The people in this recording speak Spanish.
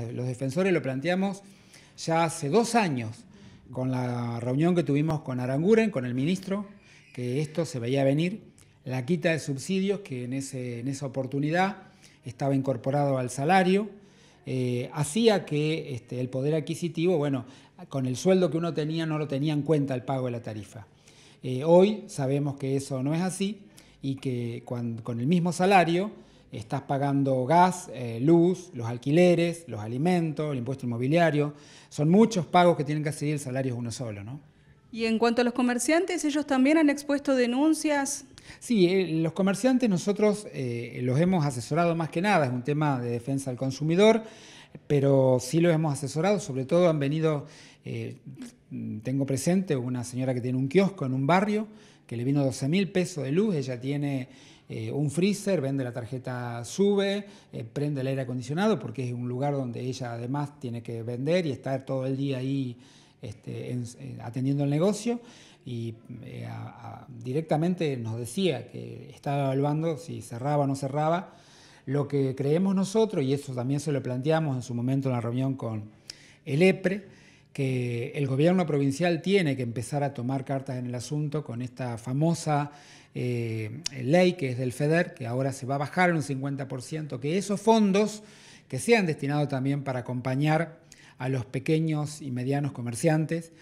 Eh, los defensores lo planteamos ya hace dos años con la reunión que tuvimos con Aranguren, con el ministro, que esto se veía venir, la quita de subsidios que en, esa oportunidad estaba incorporado al salario, eh, hacía que este, el poder adquisitivo, bueno, con el sueldo que uno tenía no lo tenía en cuenta el pago de la tarifa. Eh, hoy sabemos que eso no es así y que con el mismo salario estás pagando gas, eh, luz, los alquileres, los alimentos, el impuesto inmobiliario. Son muchos pagos que tienen que hacer el salario uno solo, ¿no? Y en cuanto a los comerciantes, ellos también han expuesto denuncias. Sí, eh, los comerciantes nosotros eh, los hemos asesorado más que nada, es un tema de defensa al consumidor, pero sí los hemos asesorado, sobre todo han venido, tengo presente una señora que tiene un kiosco en un barrio que le vino 12 mil pesos de luz, ella tiene eh, un freezer, vende la tarjeta SUBE, eh, prende el aire acondicionado porque es un lugar donde ella además tiene que vender y estar todo el día ahí este, eh, atendiendo el negocio y directamente nos decía que estaba evaluando si cerraba o no cerraba. Lo que creemos nosotros, y eso también se lo planteamos en su momento en la reunión con el EPRE, que el gobierno provincial tiene que empezar a tomar cartas en el asunto con esta famosa eh, ley que es del FEDER, que ahora se va a bajar un 50%, que esos fondos que sean destinados también para acompañar a los pequeños y medianos comerciantes,